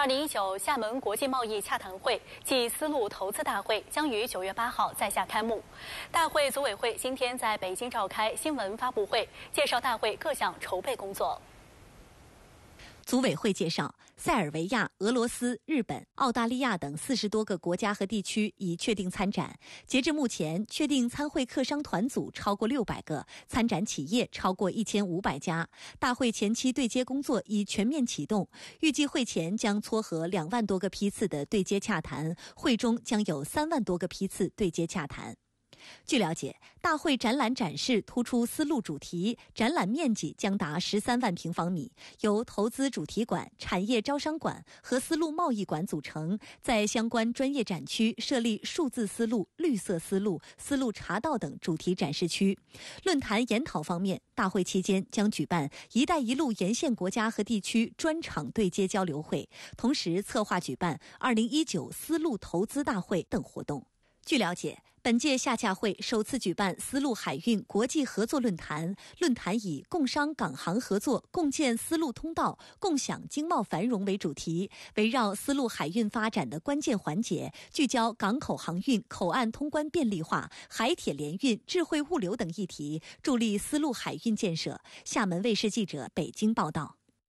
二零一九厦门国际贸易洽谈会暨丝路投资大会将于九月八号在厦开幕。大会组委会今天在北京召开新闻发布会，介绍大会各项筹备工作。组委会介绍，塞尔维亚、俄罗斯、日本、澳大利亚等四十多个国家和地区已确定参展。截至目前，确定参会客商团组超过六百个，参展企业超过一千五百家。大会前期对接工作已全面启动，预计会前将撮合两万多个批次的对接洽谈，会中将有三万多个批次对接洽谈。据了解，大会展览展示突出丝路主题，展览面积将达十三万平方米，由投资主题馆、产业招商馆和丝路贸易馆组成。在相关专业展区设立数字丝路、绿色丝路、丝路茶道等主题展示区。论坛研讨方面，大会期间将举办“一带一路”沿线国家和地区专场对接交流会，同时策划举办 “2019 丝路投资大会”等活动。据了解，本届夏洽会首次举办丝路海运国际合作论坛，论坛以“共商港航合作，共建丝路通道，共享经贸繁荣”为主题，围绕丝路海运发展的关键环节，聚焦港口航运、口岸通关便利化、海铁联运、智慧物流等议题，助力丝路海运建设。厦门卫视记者北京报道。